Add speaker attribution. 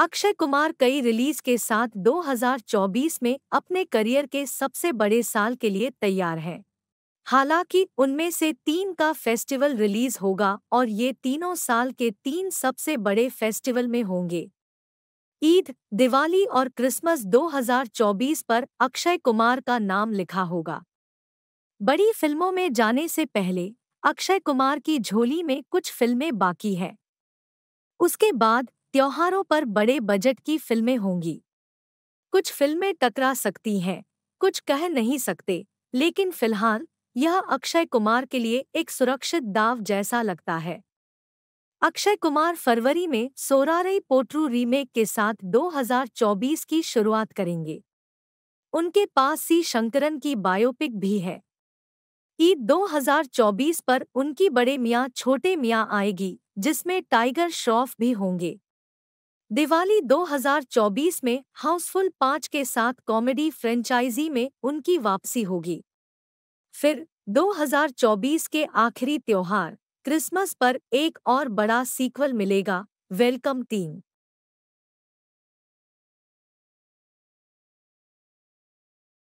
Speaker 1: अक्षय कुमार कई रिलीज के साथ 2024 में अपने करियर के सबसे बड़े साल के लिए तैयार हैं हालांकि उनमें से तीन का फेस्टिवल रिलीज होगा और ये तीनों साल के तीन सबसे बड़े फेस्टिवल में होंगे ईद दिवाली और क्रिसमस 2024 पर अक्षय कुमार का नाम लिखा होगा बड़ी फिल्मों में जाने से पहले अक्षय कुमार की झोली में कुछ फिल्में बाकी हैं उसके बाद त्योहारों पर बड़े बजट की फिल्में होंगी कुछ फिल्में टकरा सकती हैं कुछ कह नहीं सकते लेकिन फिलहाल यह अक्षय कुमार के लिए एक सुरक्षित दाव जैसा लगता है अक्षय कुमार फरवरी में सोरारई पोट्रू रीमेक के साथ 2024 की शुरुआत करेंगे उनके पास सी शंकरन की बायोपिक भी है ईद 2024 पर उनकी बड़े मियाँ छोटे मियाँ आएगी जिसमें टाइगर श्रॉफ भी होंगे दिवाली 2024 में हाउसफुल पांच के साथ कॉमेडी फ्रेंचाइजी में उनकी वापसी होगी फिर 2024 के आखिरी त्योहार क्रिसमस पर एक और बड़ा सीक्वल मिलेगा वेलकम टीम